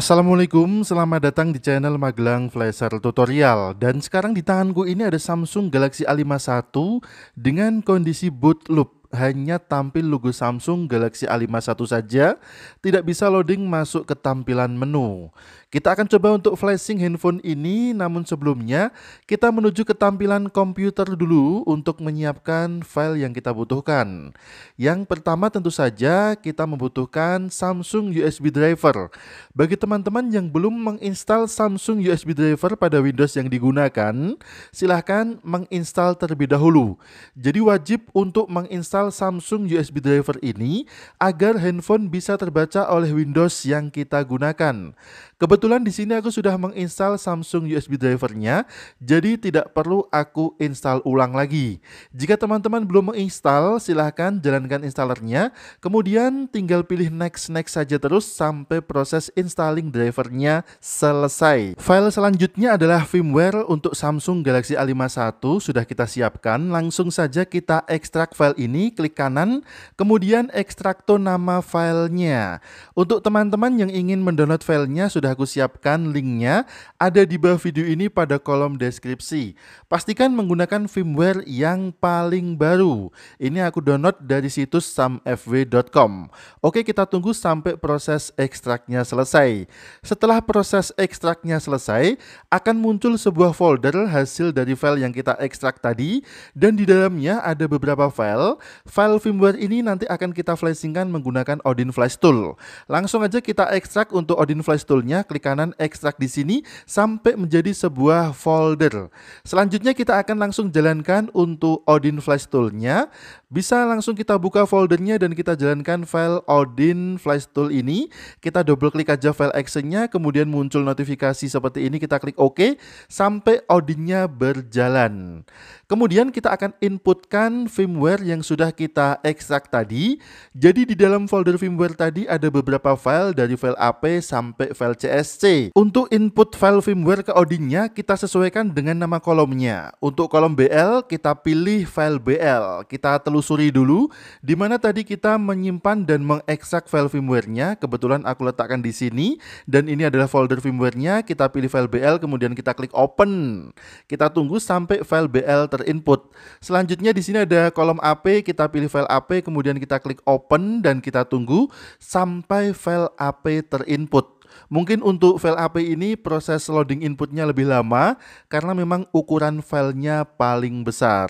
Assalamualaikum, selamat datang di channel Magelang Flasher Tutorial Dan sekarang di tanganku ini ada Samsung Galaxy A51 dengan kondisi boot loop hanya tampil logo Samsung Galaxy A51 saja, tidak bisa loading masuk ke tampilan menu. Kita akan coba untuk flashing handphone ini, namun sebelumnya kita menuju ke tampilan komputer dulu untuk menyiapkan file yang kita butuhkan. Yang pertama tentu saja kita membutuhkan Samsung USB driver. Bagi teman-teman yang belum menginstal Samsung USB driver pada Windows yang digunakan, silahkan menginstal terlebih dahulu. Jadi wajib untuk menginstal install Samsung USB driver ini agar handphone bisa terbaca oleh Windows yang kita gunakan. Kebetulan di sini aku sudah menginstal Samsung USB drivernya, jadi tidak perlu aku install ulang lagi. Jika teman-teman belum menginstal, silahkan jalankan installernya, kemudian tinggal pilih next next saja terus sampai proses installing drivernya selesai. File selanjutnya adalah firmware untuk Samsung Galaxy A51 sudah kita siapkan. Langsung saja kita ekstrak file ini, klik kanan, kemudian ekstrak nama filenya. Untuk teman-teman yang ingin mendownload filenya sudah sudah aku siapkan linknya ada di bawah video ini pada kolom deskripsi. Pastikan menggunakan firmware yang paling baru. Ini aku download dari situs samfw.com. Oke kita tunggu sampai proses ekstraknya selesai. Setelah proses ekstraknya selesai, akan muncul sebuah folder hasil dari file yang kita ekstrak tadi dan di dalamnya ada beberapa file. File firmware ini nanti akan kita flashingkan menggunakan Odin Flash Tool. Langsung aja kita ekstrak untuk Odin Flash Toolnya Ya, klik kanan ekstrak di sini sampai menjadi sebuah folder. Selanjutnya kita akan langsung jalankan untuk Odin Flash Tool-nya. Bisa langsung kita buka foldernya dan kita jalankan file Odin Flash Tool ini. Kita double klik aja file action-nya, kemudian muncul notifikasi seperti ini. Kita klik OK sampai Odin-nya berjalan. Kemudian kita akan inputkan firmware yang sudah kita ekstrak tadi. Jadi di dalam folder firmware tadi ada beberapa file dari file AP sampai file C CSC. Untuk input file firmware ke Odinnya, kita sesuaikan dengan nama kolomnya. Untuk kolom BL, kita pilih file BL. Kita telusuri dulu, di mana tadi kita menyimpan dan mengekstrak file firmware-nya. Kebetulan aku letakkan di sini, dan ini adalah folder firmware-nya. Kita pilih file BL, kemudian kita klik open. Kita tunggu sampai file BL terinput. Selanjutnya di sini ada kolom AP, kita pilih file AP, kemudian kita klik open dan kita tunggu sampai file AP terinput. Mungkin untuk file AP ini proses loading inputnya lebih lama karena memang ukuran filenya paling besar.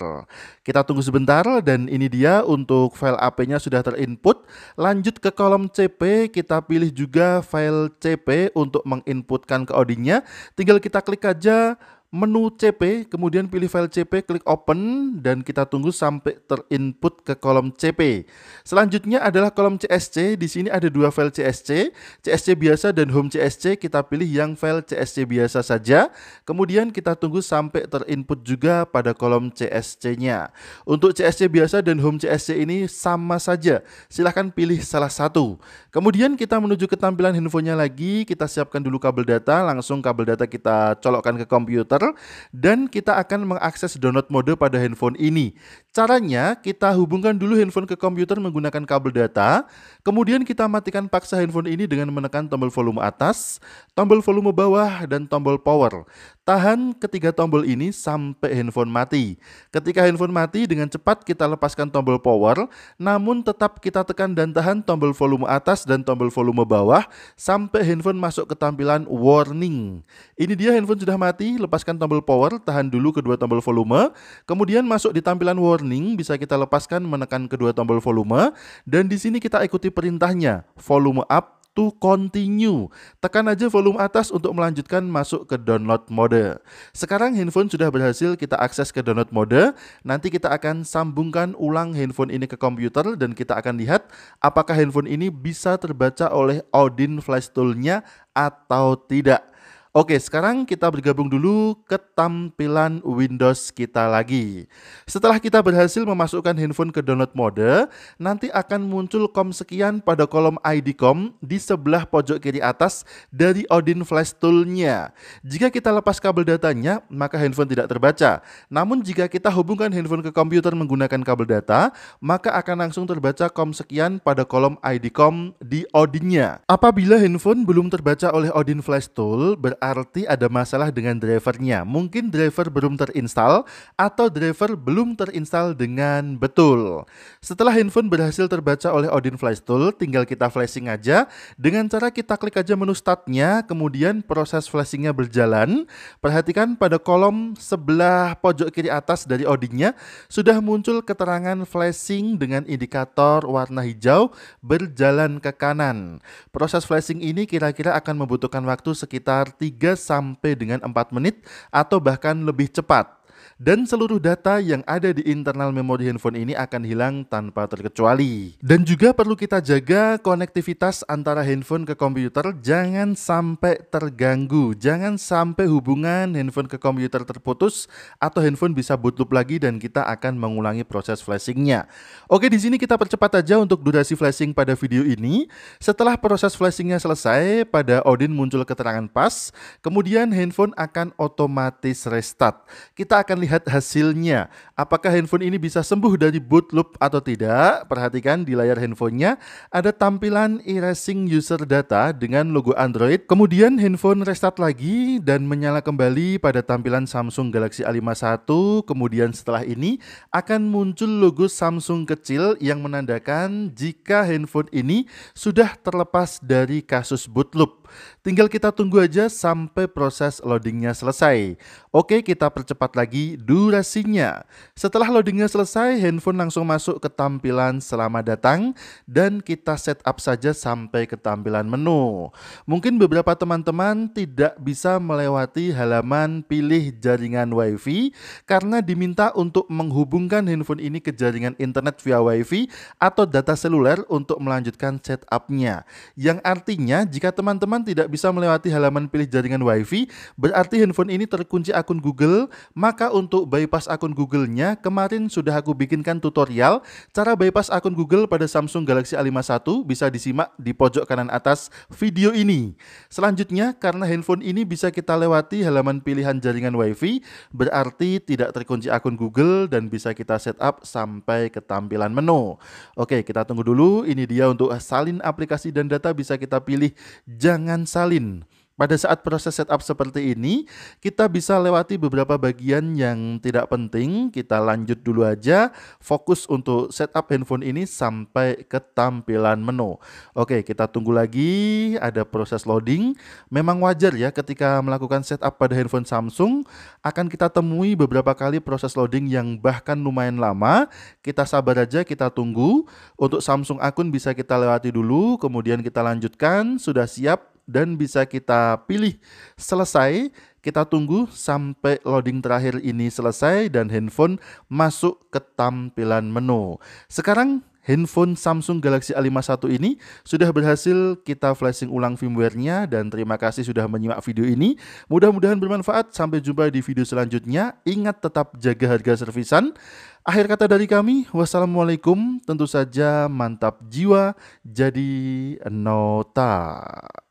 Kita tunggu sebentar dan ini dia untuk file AP-nya sudah terinput. Lanjut ke kolom CP, kita pilih juga file CP untuk menginputkan ke Odinnya. Tinggal kita klik aja menu CP, kemudian pilih file CP, klik open, dan kita tunggu sampai terinput ke kolom CP. Selanjutnya adalah kolom CSC, di sini ada dua file CSC, CSC biasa dan home CSC, kita pilih yang file CSC biasa saja, kemudian kita tunggu sampai terinput juga pada kolom CSC-nya. Untuk CSC biasa dan home CSC ini sama saja, silahkan pilih salah satu. Kemudian kita menuju ke tampilan handphonenya lagi, kita siapkan dulu kabel data, langsung kabel data kita colokkan ke komputer, dan kita akan mengakses download mode pada handphone ini. Caranya, kita hubungkan dulu handphone ke komputer menggunakan kabel data, kemudian kita matikan paksa handphone ini dengan menekan tombol volume atas, tombol volume bawah, dan tombol power. Tahan ketiga tombol ini sampai handphone mati. Ketika handphone mati, dengan cepat kita lepaskan tombol power, namun tetap kita tekan dan tahan tombol volume atas dan tombol volume bawah sampai handphone masuk ke tampilan warning. Ini dia handphone sudah mati, lepaskan tombol power, tahan dulu kedua tombol volume, kemudian masuk di tampilan warning, bisa kita lepaskan menekan kedua tombol volume, dan di sini kita ikuti perintahnya, volume up to continue. Tekan aja volume atas untuk melanjutkan masuk ke download mode. Sekarang handphone sudah berhasil kita akses ke download mode. Nanti kita akan sambungkan ulang handphone ini ke komputer dan kita akan lihat apakah handphone ini bisa terbaca oleh Odin Flash Tool-nya atau tidak. Oke, sekarang kita bergabung dulu ke tampilan Windows kita lagi. Setelah kita berhasil memasukkan handphone ke download mode, nanti akan muncul kom sekian pada kolom ID com di sebelah pojok kiri atas dari Odin Flash Tool-nya. Jika kita lepas kabel datanya, maka handphone tidak terbaca. Namun jika kita hubungkan handphone ke komputer menggunakan kabel data, maka akan langsung terbaca kom sekian pada kolom ID com di Odin-nya. Apabila handphone belum terbaca oleh Odin Flash Tool, berarti ada masalah dengan drivernya. Mungkin driver belum terinstall atau driver belum terinstall dengan betul. Setelah handphone berhasil terbaca oleh Odin Flash Tool, tinggal kita flashing aja dengan cara kita klik aja menu startnya, kemudian proses flashingnya berjalan. Perhatikan pada kolom sebelah pojok kiri atas dari Odinnya sudah muncul keterangan flashing dengan indikator warna hijau berjalan ke kanan. Proses flashing ini kira-kira akan membutuhkan waktu sekitar 3 3 sampai dengan 4 menit atau bahkan lebih cepat dan seluruh data yang ada di internal memori handphone ini akan hilang tanpa terkecuali. Dan juga perlu kita jaga konektivitas antara handphone ke komputer jangan sampai terganggu, jangan sampai hubungan handphone ke komputer terputus atau handphone bisa bootloop lagi dan kita akan mengulangi proses flashingnya. Oke, di sini kita percepat aja untuk durasi flashing pada video ini. Setelah proses flashingnya selesai, pada Odin muncul keterangan pas, kemudian handphone akan otomatis restart. Kita akan akan lihat hasilnya Apakah handphone ini bisa sembuh dari boot loop atau tidak? Perhatikan di layar handphonenya ada tampilan erasing user data dengan logo Android. Kemudian handphone restart lagi dan menyala kembali pada tampilan Samsung Galaxy A51. Kemudian setelah ini akan muncul logo Samsung kecil yang menandakan jika handphone ini sudah terlepas dari kasus boot loop. Tinggal kita tunggu aja sampai proses loadingnya selesai. Oke, kita percepat lagi durasinya. Setelah loadingnya selesai, handphone langsung masuk ke tampilan selamat datang dan kita setup saja sampai ke tampilan menu. Mungkin beberapa teman-teman tidak bisa melewati halaman pilih jaringan WiFi karena diminta untuk menghubungkan handphone ini ke jaringan internet via WiFi atau data seluler untuk melanjutkan setupnya. Yang artinya jika teman-teman tidak bisa melewati halaman pilih jaringan WiFi, berarti handphone ini terkunci akun Google, maka untuk bypass akun Google-nya kemarin sudah aku bikinkan tutorial cara bypass akun Google pada Samsung Galaxy A51 bisa disimak di pojok kanan atas video ini. Selanjutnya, karena handphone ini bisa kita lewati halaman pilihan jaringan WiFi, berarti tidak terkunci akun Google dan bisa kita setup sampai ke tampilan menu. Oke, kita tunggu dulu. Ini dia untuk salin aplikasi dan data bisa kita pilih jangan salin. Pada saat proses setup seperti ini, kita bisa lewati beberapa bagian yang tidak penting. Kita lanjut dulu aja, fokus untuk setup handphone ini sampai ke tampilan menu. Oke, kita tunggu lagi, ada proses loading. Memang wajar ya ketika melakukan setup pada handphone Samsung, akan kita temui beberapa kali proses loading yang bahkan lumayan lama. Kita sabar aja, kita tunggu. Untuk Samsung akun bisa kita lewati dulu, kemudian kita lanjutkan. Sudah siap, dan bisa kita pilih selesai. Kita tunggu sampai loading terakhir ini selesai dan handphone masuk ke tampilan menu. Sekarang handphone Samsung Galaxy A51 ini sudah berhasil kita flashing ulang firmware-nya dan terima kasih sudah menyimak video ini. Mudah-mudahan bermanfaat. Sampai jumpa di video selanjutnya. Ingat tetap jaga harga servisan. Akhir kata dari kami, wassalamualaikum. Tentu saja mantap jiwa jadi nota.